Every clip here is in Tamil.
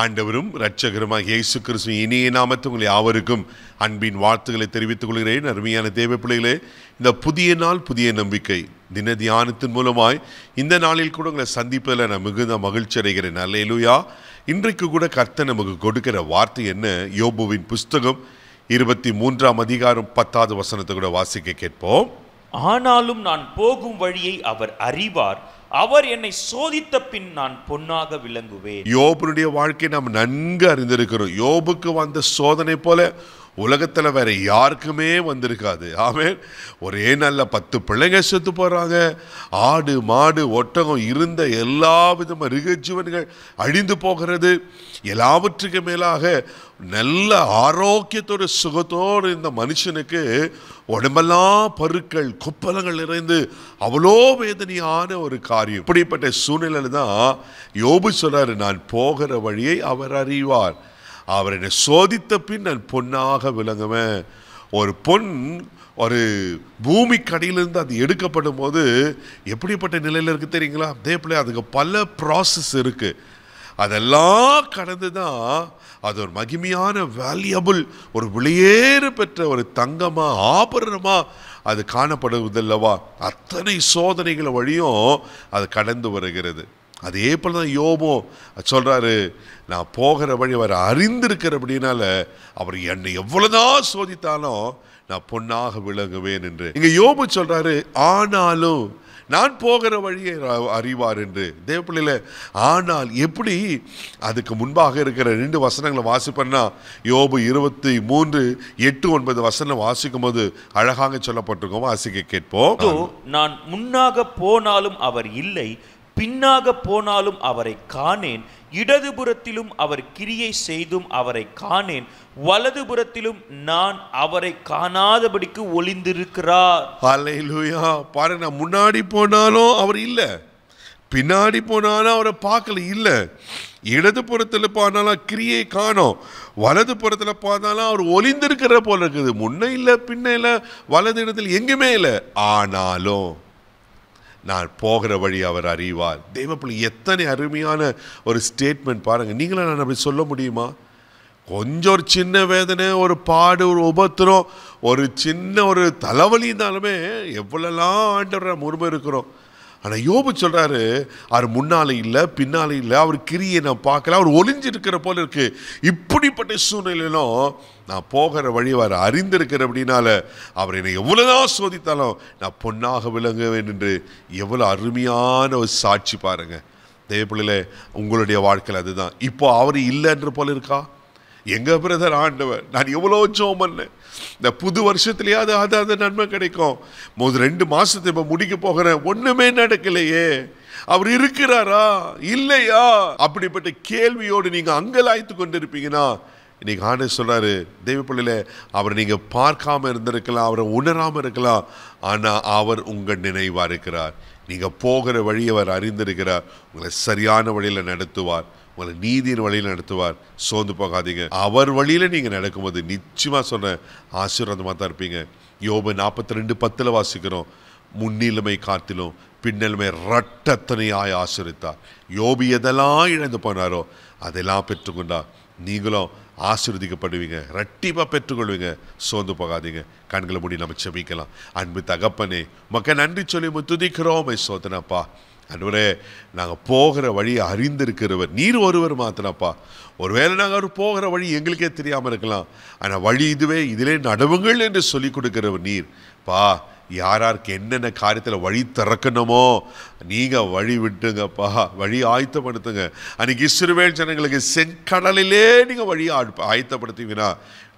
ஆண்டவரும் இரட்சகருமாக இயேசு கிறிஸ்து இனிய நாமத்து உங்களை யாவருக்கும் அன்பின் வாழ்த்துக்களை தெரிவித்துக் கொள்கிறேன் அருமையான தேவை பிள்ளைகளே இந்த புதிய நாள் புதிய நம்பிக்கை தின தியானத்தின் மூலமாய் இந்த நாளில் கூட உங்களை சந்திப்பதில் நான் மிகுந்த மகிழ்ச்சி அடைகிறேன் இலுயா இன்றைக்கு கூட கர்த்தர் நமக்கு கொடுக்கிற வார்த்தை என்ன யோபுவின் புஸ்தகம் இருபத்தி மூன்றாம் அதிகாரம் பத்தாவது வசனத்தை கூட வாசிக்க கேட்போம் ஆனாலும் நான் போகும் வழியை அவர் அறிவார் அவர் என்னை சோதித்த பின் நான் பொன்னாக விளங்குவேன் யோபுனுடைய வாழ்க்கை நாம் நன்கு அறிந்திருக்கிறோம் யோபுக்கு வந்த சோதனை போல உலகத்தில் வேறு யாருக்குமே வந்திருக்காது ஆமேன் ஒரே நல்ல பத்து பிள்ளைங்க செத்து போகிறாங்க ஆடு மாடு ஒட்டகம் இருந்த எல்லா விதமாக ரிகஜீவன்கள் அழிந்து போகிறது எல்லாவற்றுக்கு மேலாக நல்ல ஆரோக்கியத்தோடு சுகத்தோடு இந்த மனுஷனுக்கு உடம்பெல்லாம் பருக்கள் குப்பலங்கள் நிறைந்து அவ்வளோ வேதனையான ஒரு காரியம் இப்படிப்பட்ட சூழ்நிலையில் தான் யோபு சொல்கிறார் நான் போகிற வழியை அவர் அறிவார் அவர் என்னை சோதித்த பின் நான் பொன்னாக விளங்குவேன் ஒரு பொன் ஒரு பூமி கடையிலிருந்து அது எடுக்கப்படும் போது எப்படிப்பட்ட நிலையில் இருக்குது தெரியுங்களா அதே பிள்ளை அதுக்கு பல ப்ராசஸ் இருக்குது அதெல்லாம் கடந்து தான் அது ஒரு மகிமையான வேல்யூபிள் ஒரு வெளியேறு பெற்ற ஒரு தங்கமாக ஆபரணமாக அது காணப்படுவதில்லவா அத்தனை சோதனைகளை வழியும் அது கடந்து வருகிறது அதே போல் தான் யோபோ சொல்கிறாரு நான் போகிற வழி அவர் அறிந்திருக்கிற அப்படின்னால அவர் என்னை எவ்வளோதான் சோதித்தாலும் நான் பொன்னாக விளங்குவேன் என்று இங்கே யோபு சொல்கிறாரு ஆனாலும் நான் போகிற வழியை அறிவார் என்று தேவப்பிள்ளையில் ஆனால் எப்படி அதுக்கு முன்பாக இருக்கிற ரெண்டு வசனங்களை வாசிப்பேன்னா யோபு இருபத்தி மூன்று எட்டு ஒன்பது வசனம் வாசிக்கும் போது அழகாக சொல்லப்பட்டிருக்கோம் வாசிக்க கேட்போம் நான் முன்னாக போனாலும் அவர் இல்லை பின்னாக போனாலும் அவரை காணேன் இடதுபுறத்திலும் அவர் கிரியை செய்தும் அவரை காணேன் வலதுபுறத்திலும் நான் அவரை காணாதபடிக்கு ஒளிந்திருக்கிறார் அலையிலுயா நான் முன்னாடி போனாலும் அவர் இல்லை பின்னாடி போனாலும் அவரை பார்க்கல இல்லை இடது புறத்தில் போனாலும் கிரியை காணும் வலது புறத்தில் பார்த்தாலும் அவர் ஒளிந்திருக்கிற போல இருக்குது முன்ன இல்லை பின்ன இல்லை வலது இடத்துல எங்குமே இல்லை ஆனாலும் நான் போகிற வழி அவர் அறிவார் தெய்வப்பிள்ளை எத்தனை அருமையான ஒரு ஸ்டேட்மெண்ட் பாருங்கள் நீங்களும் நான் அப்படி சொல்ல முடியுமா கொஞ்சம் ஒரு சின்ன வேதனை ஒரு பாடு ஒரு உபத்திரம் ஒரு சின்ன ஒரு தலைவலி இருந்தாலுமே எவ்வளோலாம் ஆண்டவரை முருமை இருக்கிறோம் ஆனால் யோபு சொல்கிறாரு அவர் முன்னாலே இல்லை பின்னாலே இல்லை அவர் கிரியை நான் பார்க்கல அவர் ஒளிஞ்சிருக்கிற போல இருக்குது இப்படிப்பட்ட சூழ்நிலையிலும் நான் போகிற வழி அவர் அறிந்திருக்கிற அப்படின்னால அவர் என்னை எவ்வளோதான் சோதித்தாலும் நான் பொன்னாக விளங்குவேன் என்று எவ்வளோ அருமையான ஒரு சாட்சி பாருங்கள் தேவைப்பிள்ளையில் உங்களுடைய வாழ்க்கையில் அதுதான் இப்போது அவர் இல்லைன்ற போல இருக்கா எங்க பிரதர் ஆண்டவர் நான் எவ்வளோ ஜோம் இந்த புது வருஷத்துலையாவது அதாவது நன்மை கிடைக்கும் முதல் ரெண்டு மாசத்தை இப்போ முடிக்க போகிறேன் ஒன்றுமே நடக்கலையே அவர் இருக்கிறாரா இல்லையா அப்படிப்பட்ட கேள்வியோடு நீங்கள் அங்கலாய்த்து கொண்டிருப்பீங்கன்னா இன்னைக்கு ஆண்டு சொல்கிறாரு தெய்வப்பள்ளியில் அவர் அவரை நீங்கள் பார்க்காம இருந்திருக்கலாம் அவரை உணராமல் இருக்கலாம் ஆனால் அவர் உங்கள் நினைவாக இருக்கிறார் நீங்கள் போகிற வழி அவர் அறிந்திருக்கிறார் உங்களை சரியான வழியில் நடத்துவார் உங்களை நீதியின் வழியில் நடத்துவார் சோர்ந்து போகாதீங்க அவர் வழியில் நீங்கள் நடக்கும்போது நிச்சயமாக சொன்ன ஆசீர்வாதமாக தான் இருப்பீங்க யோபு நாற்பத்தி ரெண்டு பத்தில் வாசிக்கிறோம் முன்னிலைமை காத்திலும் பின்னலுமே ரட்டத்தனையாய் ஆசிரித்தார் யோபி எதெல்லாம் இழந்து போனாரோ அதெல்லாம் பெற்றுக்கொண்டா நீங்களும் ஆசிர்வதிக்கப்படுவீங்க ரட்டிப்பாக பெற்றுக்கொள்வீங்க சோர்ந்து போகாதீங்க கண்களை மூடி நம்ம செமிக்கலாம் அன்பு தகப்பனே மக்கள் நன்றி சொல்லி முத்துதிக்கிறோம் சோதனப்பா அன்பரே நாங்கள் போகிற வழியை அறிந்திருக்கிறவர் நீர் ஒருவர் மாத்தினப்பா ஒருவேளை நாங்கள் அவர் போகிற வழி எங்களுக்கே தெரியாமல் இருக்கலாம் ஆனால் வழி இதுவே இதிலே நடவுங்கள் என்று சொல்லிக் கொடுக்கிறவர் நீர் பா யாராருக்கு என்னென்ன காரியத்தில் வழி திறக்கணுமோ நீங்கள் வழி விட்டுங்கப்பா வழி ஆயத்தப்படுத்துங்க அன்றைக்கி இஸ்ரவேல் ஜனங்களுக்கு செங்கடலிலே நீங்கள் வழி ஆயத்தப்படுத்துவீங்கன்னா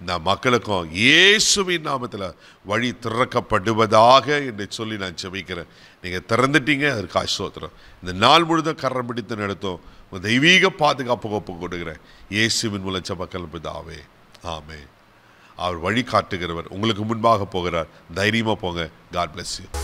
இந்த மக்களுக்கும் இயேசுவின் நாமத்தில் வழி திறக்கப்படுவதாக என்று சொல்லி நான் செமிக்கிறேன் நீங்கள் திறந்துட்டீங்க அதற்கு ஆசோத்திரம் இந்த நாள் முழுதும் கரம் பிடித்து நடத்தும் தெய்வீக பாதுகாப்பு ஒப்பு கொடுக்குறேன் இயேசுவின் மூலம் மக்கள் பிதாவே ஆமே அவர் வழி காட்டுகிறவர் உங்களுக்கு முன்பாக போகிறார் தைரியமாக போங்க காட் பிளஸ் யூ